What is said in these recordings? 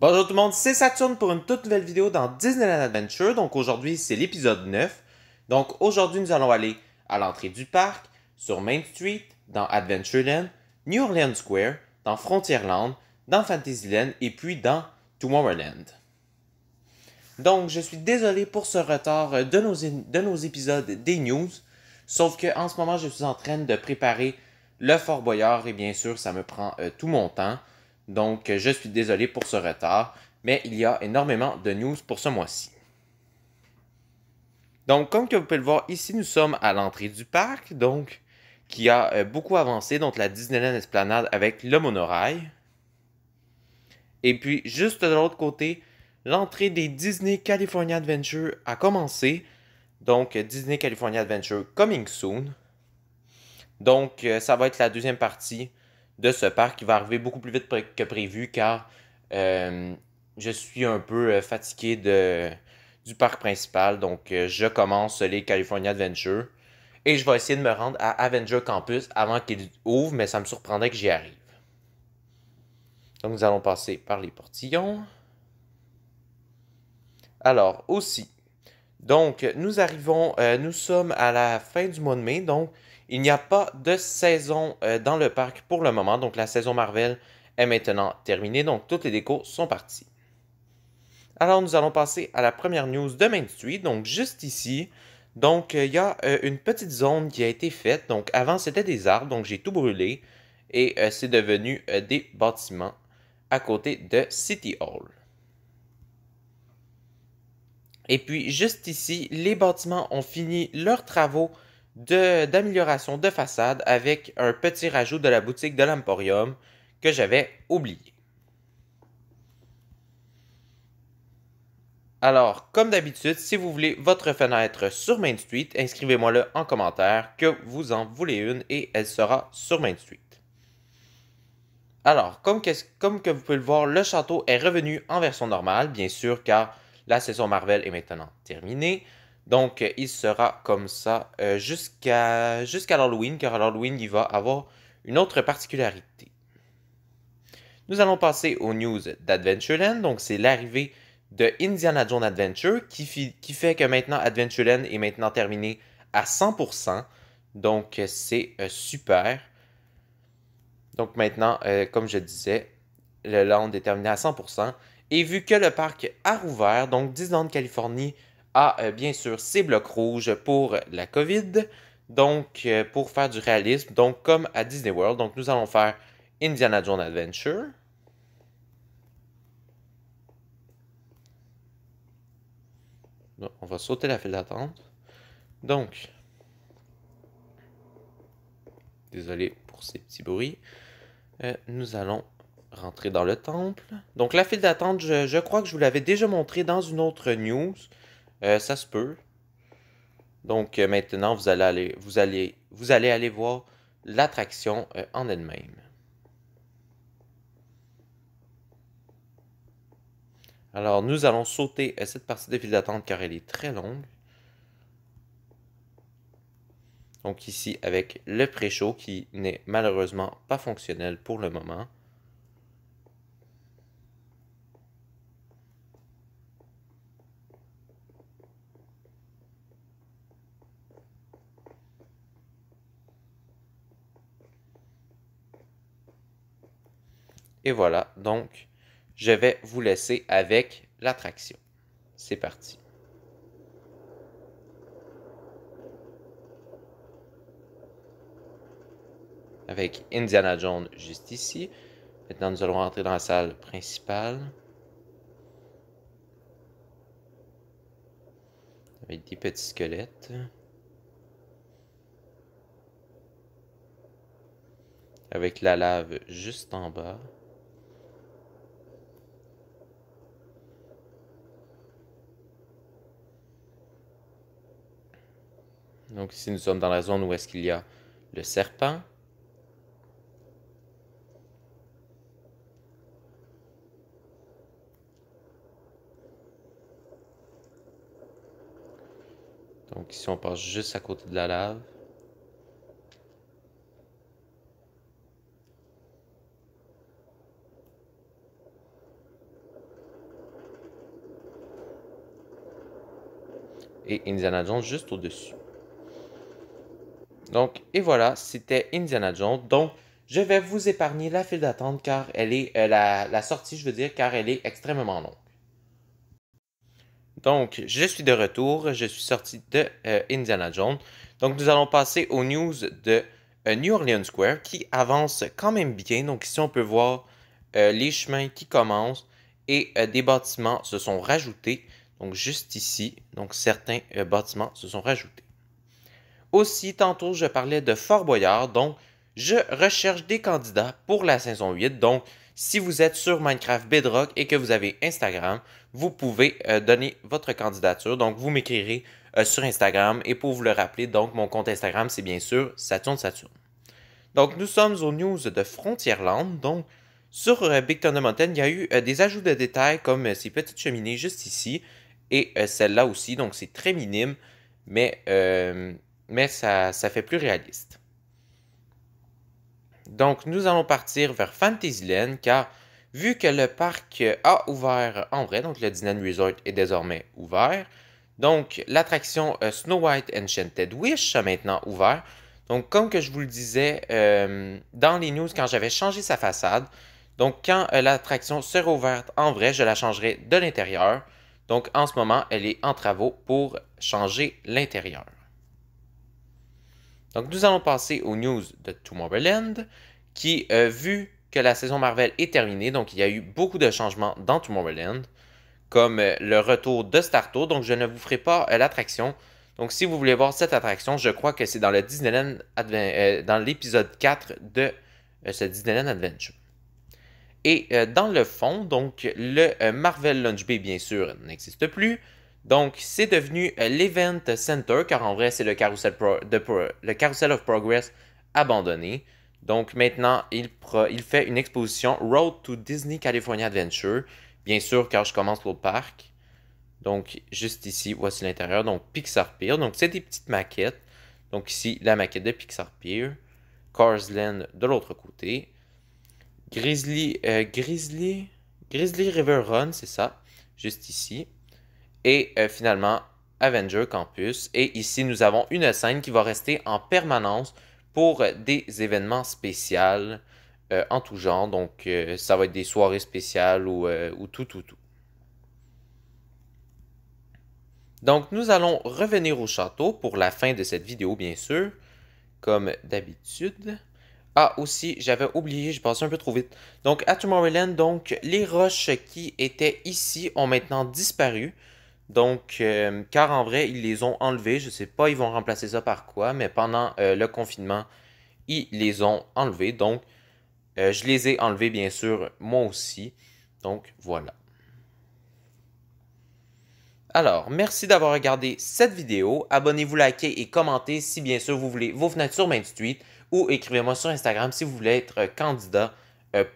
Bonjour tout le monde, c'est Saturne pour une toute nouvelle vidéo dans Disneyland Adventure. Donc aujourd'hui, c'est l'épisode 9. Donc aujourd'hui, nous allons aller à l'entrée du parc, sur Main Street, dans Adventureland, New Orleans Square, dans Frontierland, dans Fantasyland et puis dans Tomorrowland. Donc, je suis désolé pour ce retard de nos, épisodes des news, sauf qu'en ce moment, je suis en train de préparer le Fort Boyard et bien sûr, ça me prend euh, tout mon temps. Donc, euh, je suis désolé pour ce retard, mais il y a énormément de news pour ce mois-ci. Donc, comme que vous pouvez le voir ici, nous sommes à l'entrée du parc, donc qui a euh, beaucoup avancé, donc la Disneyland Esplanade avec le monorail. Et puis, juste de l'autre côté, l'entrée des Disney California Adventure a commencé. Donc, Disney California Adventure Coming Soon. Donc, euh, ça va être la deuxième partie de ce parc qui va arriver beaucoup plus vite que prévu car euh, je suis un peu euh, fatigué de, du parc principal. Donc, euh, je commence les California Adventure et je vais essayer de me rendre à Avenger Campus avant qu'il ouvre, mais ça me surprendrait que j'y arrive. Donc, nous allons passer par les portillons. Alors, aussi, donc, nous arrivons, nous sommes à la fin du mois de mai, donc il n'y a pas de saison euh, dans le parc pour le moment, donc la saison Marvel est maintenant terminée, donc toutes les décos sont parties. Alors nous allons passer à la première news de Main Street, donc juste ici. Donc euh, il y a euh, une petite zone qui a été faite, donc avant c'était des arbres, donc j'ai tout brûlé et c'est devenu des bâtiments à côté de City Hall. Et puis juste ici, les bâtiments ont fini leurs travaux d'amélioration de, façade avec un petit rajout de la boutique de l'Emporium que j'avais oublié. Alors, comme d'habitude, si vous voulez votre fenêtre sur Main Street, inscrivez-moi le en commentaire que vous en voulez une et elle sera sur Main Street. Alors, comme comme que vous pouvez le voir, le château est revenu en version normale, bien sûr, car la saison Marvel est maintenant terminée. Donc, il sera comme ça euh, jusqu'à jusqu'à l'Halloween, car à l'Halloween, il va avoir une autre particularité. Nous allons passer aux news d'Adventureland. Donc, c'est l'arrivée de Indiana Jones Adventure qui, fait que maintenant Adventureland est maintenant terminé à 100%. Donc, c'est euh, super. Donc, maintenant, euh, comme je disais, le land est terminé à 100%. Et vu que le parc a rouvert, donc Disneyland Californie a euh, bien sûr ces blocs rouges pour la COVID, donc euh, pour faire du réalisme, donc comme à Disney World. Donc nous allons faire Indiana Jones Adventure. on va sauter la file d'attente. Donc, désolé pour ces petits bruits, euh, nous allons rentrer dans le temple. Donc la file d'attente, je, crois que je vous l'avais déjà montré dans une autre news. Euh, ça se peut. Donc euh, maintenant, vous allez aller, vous allez, vous allez aller voir l'attraction euh, en elle-même. Alors, nous allons sauter cette partie de file d'attente car elle est très longue. Donc ici, avec le pré chaud qui n'est malheureusement pas fonctionnel pour le moment. Et voilà, donc je vais vous laisser avec l'attraction. C'est parti. Avec Indiana Jones juste ici. Maintenant, nous allons rentrer dans la salle principale. Avec des petits squelettes. Avec la lave juste en bas. Donc ici, nous sommes dans la zone où est-ce qu'il y a le serpent. Donc ici, on passe juste à côté de la lave. Et Indiana Jones juste au-dessus. Donc, et voilà, c'était Indiana Jones. Donc, je vais vous épargner la file d'attente car elle est, euh, la, sortie, je veux dire, car elle est extrêmement longue. Donc, je suis de retour, je suis sorti de euh, Indiana Jones. Donc, nous allons passer aux news de euh, New Orleans Square qui avance quand même bien. Donc, ici, on peut voir les chemins qui commencent et des bâtiments se sont rajoutés. Donc, juste ici, donc certains bâtiments se sont rajoutés. Aussi, tantôt, je parlais de Fort Boyard, donc je recherche des candidats pour la saison 8. Donc, si vous êtes sur Minecraft Bedrock et que vous avez Instagram, vous pouvez euh, donner votre candidature. Donc, vous m'écrirez euh, sur Instagram. Et pour vous le rappeler, donc, mon compte Instagram, c'est bien sûr Saturne Saturne. Donc, nous sommes aux news de Frontierland. Donc, sur euh, Big Thunder Mountain, il y a eu des ajouts de détails comme ces petites cheminées juste ici et celle-là aussi. Donc, c'est très minime, mais mais ça, ça fait plus réaliste. Donc nous allons partir vers Fantasyland car vu que le parc a ouvert en vrai, donc le Disneyland Resort est désormais ouvert, donc l'attraction euh, Snow White Enchanted Wish a maintenant ouvert. Donc comme que je vous le disais euh, dans les news quand j'avais changé sa façade, donc quand euh, l'attraction sera ouverte en vrai, je la changerai de l'intérieur. Donc en ce moment, elle est en travaux pour changer l'intérieur. Donc, nous allons passer aux news de Tomorrowland, qui, euh, vu que la saison Marvel est terminée, donc il y a eu beaucoup de changements dans Tomorrowland, comme euh, le retour de Star donc je ne vous ferai pas euh, l'attraction. Donc, si vous voulez voir cette attraction, je crois que c'est dans le Disneyland, dans l'épisode 4 de ce Disneyland Adventure. Et dans le fond, donc, le Marvel Lunch Bay, bien sûr, n'existe plus. Donc, c'est devenu euh, l'Event Center, car en vrai, c'est le, carousel le of Progress abandonné. Donc, maintenant, il, il fait une exposition Road to Disney California Adventure. Bien sûr, car je commence l'autre parc. Donc, juste ici, voici l'intérieur. Donc, Pixar Pier. Donc, c'est des petites maquettes. Donc, ici, la maquette de Pixar Pier. Cars Land de l'autre côté. Grizzly, euh, Grizzly, Grizzly River Run, c'est ça. Juste ici et euh, finalement Avenger Campus. Et ici, nous avons une scène qui va rester en permanence pour des événements spéciaux euh, en tout genre. Donc, euh, ça va être des soirées spéciales ou, tout, tout, tout. Donc, nous allons revenir au château pour la fin de cette vidéo, bien sûr, comme d'habitude. Ah, aussi, j'avais oublié, J'ai passé un peu trop vite. Donc, à Tomorrowland, donc, les roches qui étaient ici ont maintenant disparu. Donc, euh, car en vrai, ils les ont enlevés. Je ne sais pas, ils vont remplacer ça par quoi, mais pendant euh, le confinement, ils les ont enlevés. Donc, euh, je les ai enlevés, bien sûr, moi aussi. Donc, voilà. Alors, merci d'avoir regardé cette vidéo. Abonnez-vous, likez et commentez si, bien sûr, vous voulez vos fenêtres sur Main ou écrivez-moi sur Instagram si vous voulez être candidat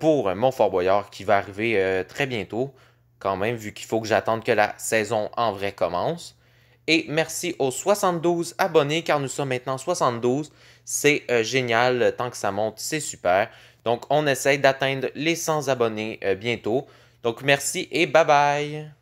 pour mon Fort qui va arriver très bientôt quand même, vu qu'il faut que j'attende que la saison en vrai commence. Et merci aux 72 abonnés, car nous sommes maintenant 72. C'est euh, génial, tant que ça monte, c'est super. Donc, on essaye d'atteindre les 100 abonnés euh, bientôt. Donc, merci et bye bye!